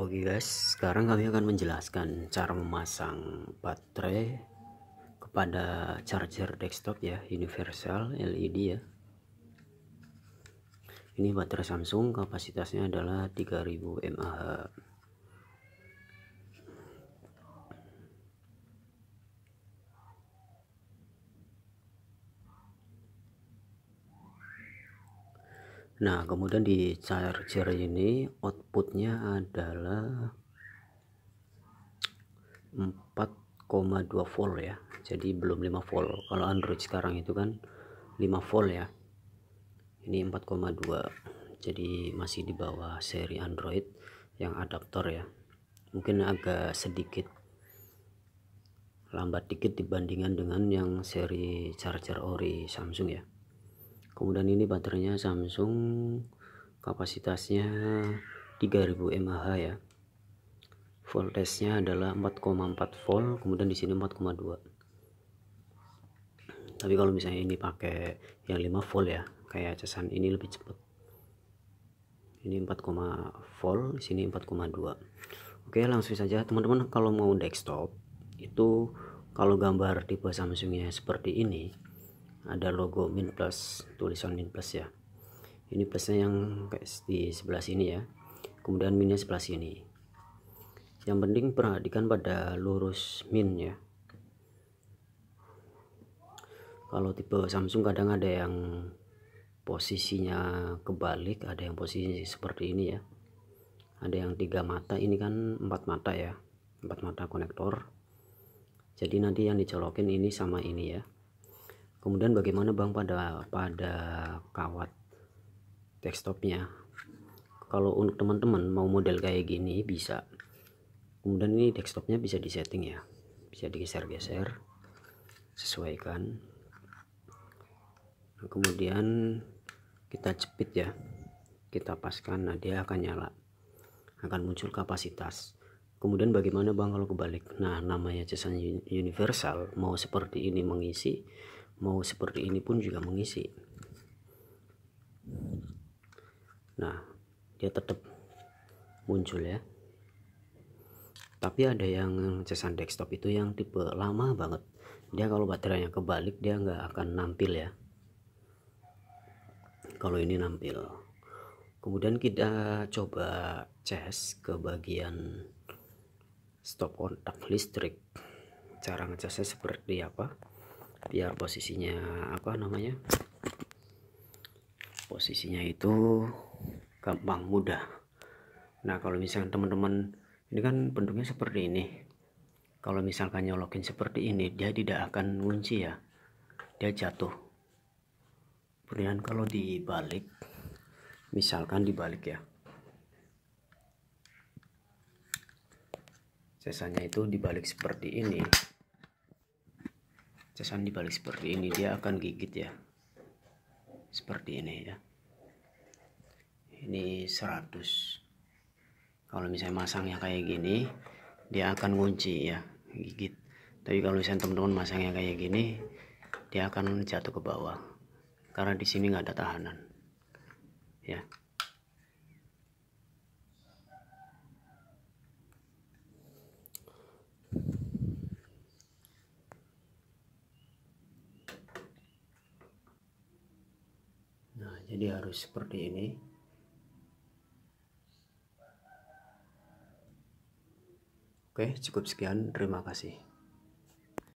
Oke guys, sekarang kami akan menjelaskan cara memasang baterai kepada charger desktop ya, universal LED ya. Ini baterai Samsung kapasitasnya adalah 3000 mAh. nah kemudian di charger ini outputnya adalah 4,2 volt ya jadi belum 5 volt kalau Android sekarang itu kan 5 volt ya ini 4,2 jadi masih di bawah seri Android yang adaptor ya mungkin agak sedikit lambat dikit dibandingkan dengan yang seri charger ori Samsung ya kemudian ini baterainya Samsung kapasitasnya 3000 mAh ya voltage-nya adalah 4,4 volt kemudian di sini 4,2 tapi kalau misalnya ini pakai yang 5 volt ya kayak casan ini lebih cepat ini 4, volt sini 4,2 oke langsung saja teman-teman kalau mau desktop itu kalau gambar tipe Samsungnya seperti ini ada logo min plus tulisan min plus ya ini plusnya yang di sebelah sini ya kemudian minnya sebelah sini yang penting perhatikan pada lurus min ya kalau tipe Samsung kadang ada yang posisinya kebalik ada yang posisi seperti ini ya ada yang tiga mata ini kan empat mata ya empat mata konektor jadi nanti yang dicolokin ini sama ini ya kemudian bagaimana bang pada pada kawat desktopnya kalau untuk teman-teman mau model kayak gini bisa kemudian ini desktopnya bisa disetting ya bisa digeser-geser sesuaikan nah, kemudian kita jepit ya kita paskan nah dia akan nyala akan muncul kapasitas kemudian bagaimana bang kalau kebalik nah namanya jasa universal mau seperti ini mengisi mau seperti ini pun juga mengisi nah dia tetap muncul ya tapi ada yang cesan desktop itu yang tipe lama banget dia kalau baterainya kebalik dia nggak akan nampil ya kalau ini nampil kemudian kita coba cas ke bagian stop kontak listrik cara ngecasnya seperti apa biar ya, posisinya apa namanya posisinya itu gampang mudah nah kalau misalnya teman-teman ini kan bentuknya seperti ini kalau misalkan nyolokin seperti ini dia tidak akan ngunci ya dia jatuh kemudian kalau dibalik misalkan dibalik ya sesanya itu dibalik seperti ini cesan dibalik seperti ini dia akan gigit ya seperti ini ya ini 100 kalau misalnya masangnya kayak gini dia akan kunci ya gigit tapi kalau misalnya teman-teman masangnya kayak gini dia akan jatuh ke bawah karena di sini nggak ada tahanan ya jadi harus seperti ini oke cukup sekian terima kasih